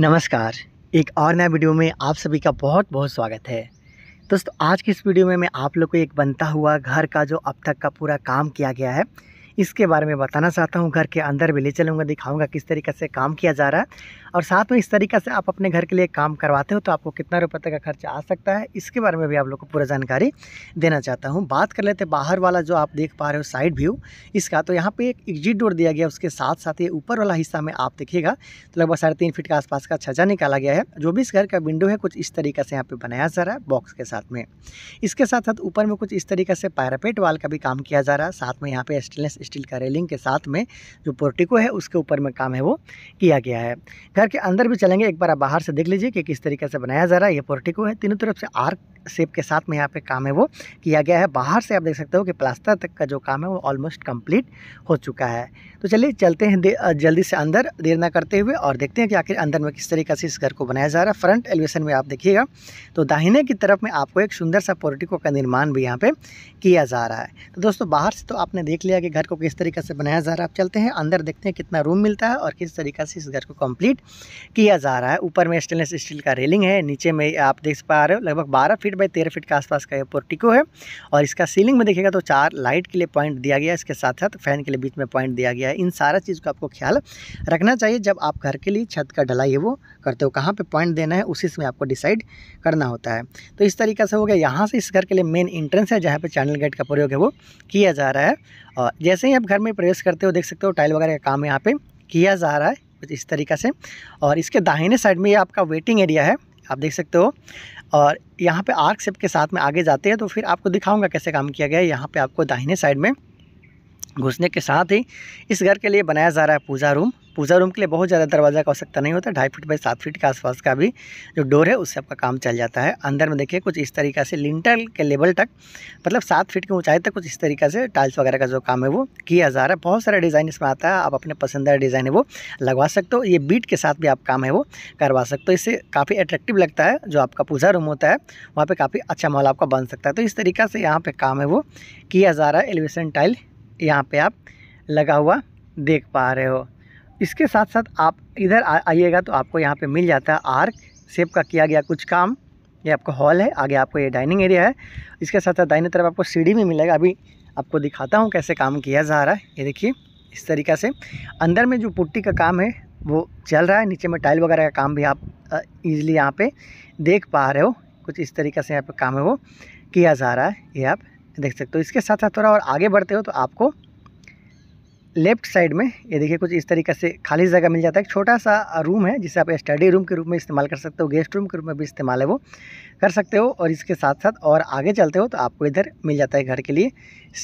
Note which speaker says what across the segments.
Speaker 1: नमस्कार एक और नया वीडियो में आप सभी का बहुत बहुत स्वागत है दोस्तों आज की इस वीडियो में मैं आप लोग को एक बनता हुआ घर का जो अब तक का पूरा काम किया गया है इसके बारे में बताना चाहता हूँ घर के अंदर भी ले चलूँगा दिखाऊँगा किस तरीके से काम किया जा रहा है और साथ में इस तरीके से आप अपने घर के लिए काम करवाते हो तो आपको कितना रुपये तक का खर्चा आ सकता है इसके बारे में भी आप लोग को पूरा जानकारी देना चाहता हूँ बात कर लेते बाहर वाला जो आप देख पा रहे हो साइड व्यू इसका तो यहाँ पर एक एग्जिट डोर दिया गया उसके साथ साथ ये ऊपर वाला हिस्सा में आप देखिएगा तो लगभग साढ़े तीन फीट के आसपास का छजा निकाला गया है जो भी इस घर का विंडो है कुछ इस तरीके से यहाँ पे बनाया जा रहा है बॉक्स के साथ में इसके साथ साथ ऊपर में कुछ इस तरीके से पैरापेट वाल का भी काम किया जा रहा है साथ में यहाँ पे स्टेनलेस स्टील का रेलिंग के साथ में जो पोर्टिको है उसके ऊपर में काम है वो किया गया है घर के अंदर भी चलेंगे एक बार आप बाहर से देख लीजिए कि किस तरीके से बनाया जा रहा है ये पोर्टिको है तीनों तरफ से आर्क सेप के साथ में यहाँ पे काम है वो किया गया है बाहर से आप देख सकते हो कि प्लास्टर तक का जो काम है वो ऑलमोस्ट कंप्लीट हो चुका है तो चलिए चलते हैं जल्दी से अंदर देर ना करते हुए और देखते हैं कि आखिर अंदर में किस तरीके से इस घर को बनाया जा रहा है फ्रंट एलिवेशन में आप देखिएगा तो दाहिने की तरफ में आपको एक सुंदर सा पोर्टिको का निर्माण भी यहाँ पर किया जा रहा है तो दोस्तों बाहर से तो आपने देख लिया कि घर को को किस तरीके से बनाया जा रहा है आप चलते हैं अंदर देखते हैं कितना रूम मिलता है और किस तरीके से इस घर को कंप्लीट किया जा रहा है ऊपर में स्टेनलेस स्टील का रेलिंग है नीचे में आप देख पा रहे हो लगभग बारह फीट बाई तेरह फीट के आसपास का ये पोर्टिको है और इसका सीलिंग में देखेगा तो चार लाइट के लिए पॉइंट दिया गया है इसके साथ साथ फैन के लिए बीच में पॉइंट दिया गया है इन सारा चीज़ को आपको ख्याल रखना चाहिए जब आप घर के लिए छत का ढलाई है वो करते हो कहाँ पर पॉइंट देना है उसी में आपको डिसाइड करना होता है तो इस तरीके से हो गया यहाँ से इस घर के लिए मेन इंट्रेंस है जहाँ पर चैनल गेट का प्रयोग है वो किया जा रहा है और जैसे ही आप घर में प्रवेश करते हो देख सकते हो टाइल वगैरह का काम यहाँ पे किया जा रहा है कुछ इस तरीका से और इसके दाहिने साइड में ये आपका वेटिंग एरिया है आप देख सकते हो और यहाँ पे आर्क सेप के साथ में आगे जाते हैं तो फिर आपको दिखाऊंगा कैसे काम किया गया है यहाँ पर आपको दाहिने साइड में घुसने के साथ ही इस घर के लिए बनाया जा रहा है पूजा रूम पूजा रूम के लिए बहुत ज़्यादा दरवाज़ा का आवश्यकता नहीं होता ढाई फीट बाई सात फीट के आसपास का भी जो डोर है उससे आपका काम चल जाता है अंदर में देखिए कुछ इस तरीके से लिंटर के लेवल तक मतलब सात फीट की ऊंचाई तक कुछ इस तरीके से टाइल्स वगैरह का जो काम है वो किया जा रहा है बहुत सारा डिज़ाइन इसमें आता है आप अपने पसंदीदा डिज़ाइन है वो लगवा सकते हो ये बीट के साथ भी आप काम है वो करवा सकते हो इससे काफ़ी अट्रैक्टिव लगता है जो आपका पूजा रूम होता है वहाँ पर काफ़ी अच्छा माहौल आपका बन सकता है तो इस तरीका से यहाँ पर काम है वो किया जा रहा है एलिवेशन टाइल यहाँ पर आप लगा हुआ देख पा रहे हो इसके साथ साथ आप इधर आइएगा तो आपको यहाँ पे मिल जाता है आर्क सेप का किया गया कुछ काम ये आपका हॉल है आगे आपको ये डाइनिंग एरिया है इसके साथ साथ दाइनी तरफ आपको सीढ़ी भी मिलेगा अभी आपको दिखाता हूँ कैसे काम किया जा रहा है ये देखिए इस तरीका से अंदर में जो पुट्टी का काम है वो चल रहा है नीचे में टाइल वगैरह का काम भी आप ईजिली यहाँ पर देख पा रहे हो कुछ इस तरीके से यहाँ पर काम है वो किया जा रहा है ये आप देख सकते हो इसके साथ साथ थोड़ा और आगे बढ़ते हो तो आपको लेफ्ट साइड में ये देखिए कुछ इस तरीके से खाली जगह मिल जाता है एक छोटा सा रूम है जिसे आप स्टडी रूम के रूप में इस्तेमाल कर सकते हो गेस्ट रूम के रूप में भी इस्तेमाल है वो कर सकते हो और इसके साथ साथ और आगे चलते हो तो आपको इधर मिल जाता है घर के लिए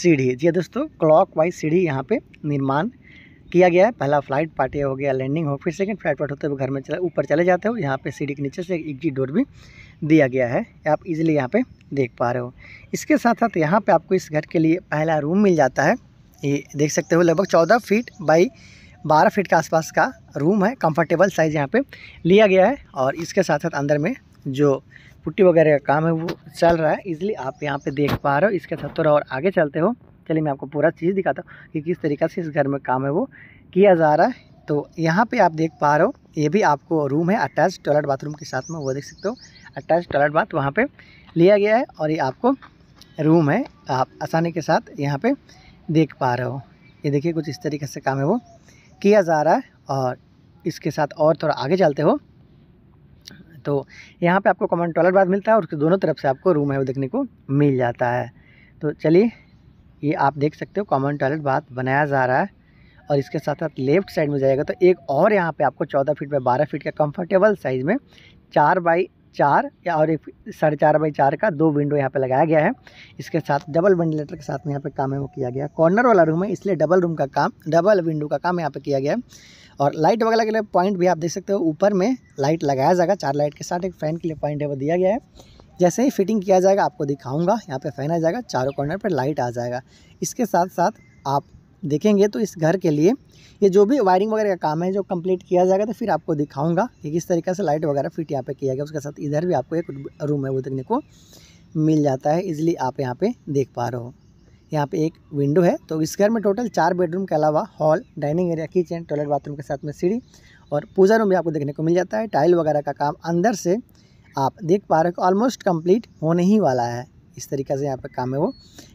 Speaker 1: सीढ़ी जी हाँ दोस्तों क्लॉक वाइज सीढ़ी यहाँ पर निर्माण किया गया है पहला फ्लाइट पार्टी हो गया लैंडिंग हो फिर सेकंड फ्लाइट पार्ट होते हुए घर में चला ऊपर चले जाते हो यहाँ पर सीढ़ी के नीचे से एक जी डोर भी दिया गया है आप इजीली यहाँ पे देख पा रहे हो इसके साथ साथ यहाँ पे आपको इस घर के लिए पहला रूम मिल जाता है ये देख सकते हो लगभग चौदह फीट बाई बारह फीट के आसपास का रूम है कंफर्टेबल साइज़ यहाँ पे लिया गया है और इसके साथ साथ अंदर में जो पुट्टी वगैरह का काम है वो चल रहा है इसलिए आप यहाँ पे देख पा रहे हो इसके साथ थोड़ा और आगे चलते हो चलिए मैं आपको पूरा चीज़ दिखाता हूँ कि किस तरीके से इस घर में काम है वो किया जा रहा है तो यहाँ पर आप देख पा रहे हो ये भी आपको रूम है अटैच टॉयलेट बाथरूम के साथ में वो देख सकते हो अटैच टॉयलेट बाथ वहाँ पर लिया गया है और ये आपको रूम है आप आसानी के साथ यहाँ पर देख पा रहे हो ये देखिए कुछ इस तरीके से काम है वो किया जा रहा है और इसके साथ और थोड़ा आगे चलते हो तो यहाँ पे आपको कॉमन टॉयलेट बाथ मिलता है और उसके दोनों तरफ से आपको रूम है वो देखने को मिल जाता है तो चलिए ये आप देख सकते हो कॉमन टॉयलेट बाथ बनाया जा रहा है और इसके साथ साथ लेफ्ट साइड में जाएगा तो एक और यहाँ पे आपको 14 फीट बाई 12 फीट का कंफर्टेबल साइज़ में चार बाई चार या और एक साढ़े चार बाई चार का दो विंडो यहाँ पे लगाया गया है इसके साथ डबल वेंटिलेटर के साथ में यहाँ पे काम है वो किया गया है कॉर्नर वाला रूम है इसलिए डबल रूम का काम डबल विंडो का काम यहाँ पे किया गया है और लाइट वगैरह के लिए पॉइंट भी आप देख सकते हो ऊपर में लाइट लगाया जाएगा चार लाइट के साथ एक फ़ैन के लिए पॉइंट है वो दिया गया है जैसे ही फिटिंग किया जाएगा आपको दिखाऊँगा यहाँ पर फ़ैन आ जाएगा चारों कॉर्नर पर लाइट आ जाएगा इसके साथ साथ आप देखेंगे तो इस घर के लिए ये जो भी वायरिंग वगैरह का काम है जो कंप्लीट किया जाएगा तो फिर आपको दिखाऊंगा कि किस तरीके से लाइट वगैरह फिट यहाँ पे किया गया उसके साथ इधर भी आपको एक रूम है वो देखने को मिल जाता है इजिली आप यहाँ पे देख पा रहे हो यहाँ पे एक विंडो है तो इस घर में टोटल चार बेडरूम के अलावा hall dining area kitchen toilet bathroom के साथ में सीढ़ी और पूजा रूम भी आपको देखने को मिल जाता है टाइल वगैरह का काम अंदर से आप देख पा रहे हो ऑलमोस्ट कम्प्लीट होने ही वाला है इस तरीके से यहाँ पर काम है वो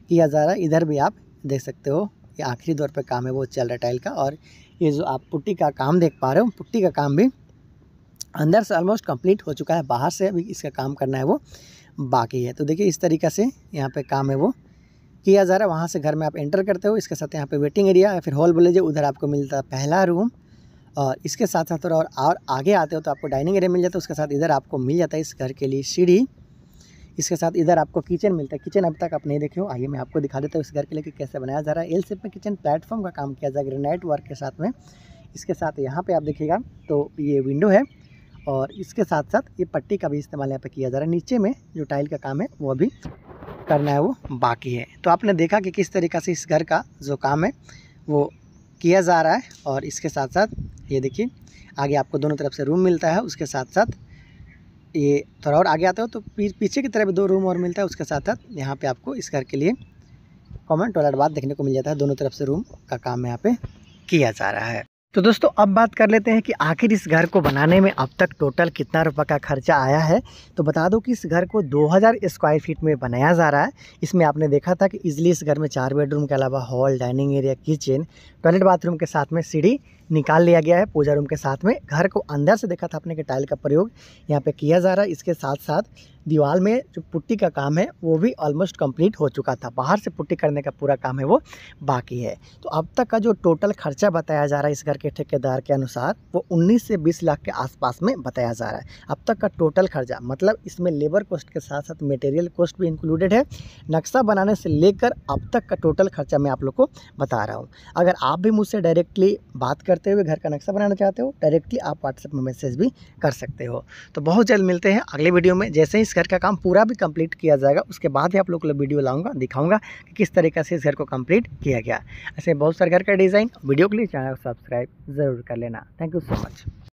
Speaker 1: किया जा रहा है इधर भी आप देख सकते हो ये आखिरी दौर पर काम है वो चल रहा है टाइल का और ये जो आप पुट्टी का काम देख पा रहे हो पुट्टी का काम भी अंदर से ऑलमोस्ट कंप्लीट हो चुका है बाहर से अभी इसका काम करना है वो बाकी है तो देखिए इस तरीक़े से यहाँ पे काम है वो किया जा रहा है वहाँ से घर में आप एंटर करते हो इसके साथ यहाँ पे वेटिंग एरिया या फिर हॉल बोले जो उधर आपको मिलता है पहला रूम और इसके साथ साथ और और आगे आते हो तो आपको डाइनिंग एरिया मिल जाता है उसके साथ इधर आपको मिल जाता है इस घर के लिए सीढ़ी इसके साथ इधर आपको किचन मिलता है किचन अभी तक आप नहीं देखे हो आइए मैं आपको दिखा देता हूँ इस घर के लेके कैसे बनाया जा रहा है एल सेप में किचन प्लेटफॉर्म का काम किया जा रहा है ग्रेनाइट वर्क के साथ में इसके साथ यहाँ पर आप देखिएगा तो ये विंडो है और इसके साथ साथ ये पट्टी का भी इस्तेमाल यहाँ पर किया जा रहा है नीचे में जो टाइल का काम है वो अभी करना है वो बाकी है तो आपने देखा कि किस तरीका से इस घर का जो काम है वो किया जा रहा है और इसके साथ साथ ये देखिए आगे आपको दोनों तरफ से रूम मिलता है उसके साथ साथ ये थोड़ा और आगे आते हो तो पीछे की तरफ दो रूम और मिलता है उसके साथ साथ यहाँ पे आपको इस घर के लिए कॉमन टॉयलेट बाद देखने को मिल जाता है दोनों तरफ से रूम का काम यहाँ पे किया जा रहा है तो दोस्तों अब बात कर लेते हैं कि आखिर इस घर को बनाने में अब तक टोटल कितना रुपए का खर्चा आया है तो बता दो कि इस घर को 2000 स्क्वायर फीट में बनाया जा रहा है इसमें आपने देखा था कि इजली इस घर में चार बेडरूम के अलावा hall dining area kitchen toilet bathroom के साथ में सीढ़ी निकाल लिया गया है पूजा रूम के साथ में घर को अंदर से देखा था अपने के टाइल का प्रयोग यहाँ पे किया जा रहा है इसके साथ साथ दीवार में जो पुट्टी का काम है वो भी ऑलमोस्ट कंप्लीट हो चुका था बाहर से पुट्टी करने का पूरा काम है वो बाकी है तो अब तक का जो टोटल खर्चा बताया जा रहा है इस घर के ठेकेदार के अनुसार वो उन्नीस से बीस लाख के आसपास में बताया जा रहा है अब तक का टोटल खर्चा मतलब इसमें लेबर कॉस्ट के साथ साथ मटेरियल कॉस्ट भी इंक्लूडेड है नक्शा बनाने से लेकर अब तक का टोटल खर्चा मैं आप लोग को बता रहा हूँ अगर आप भी मुझसे डायरेक्टली बात कर करते हुए घर का नक्शा बनाना चाहते हो डायरेक्टली आप व्हाट्सएप में मैसेज भी कर सकते हो तो बहुत जल्द मिलते हैं अगले वीडियो में जैसे ही इस घर का काम पूरा भी कंप्लीट किया जाएगा उसके बाद ही आप लोग को वीडियो लाऊंगा दिखाऊंगा कि किस तरीके से इस घर को कंप्लीट किया गया ऐसे बहुत सारे घर का डिज़ाइन वीडियो के लिए चैनल को सब्सक्राइब ज़रूर कर लेना थैंक यू सो मच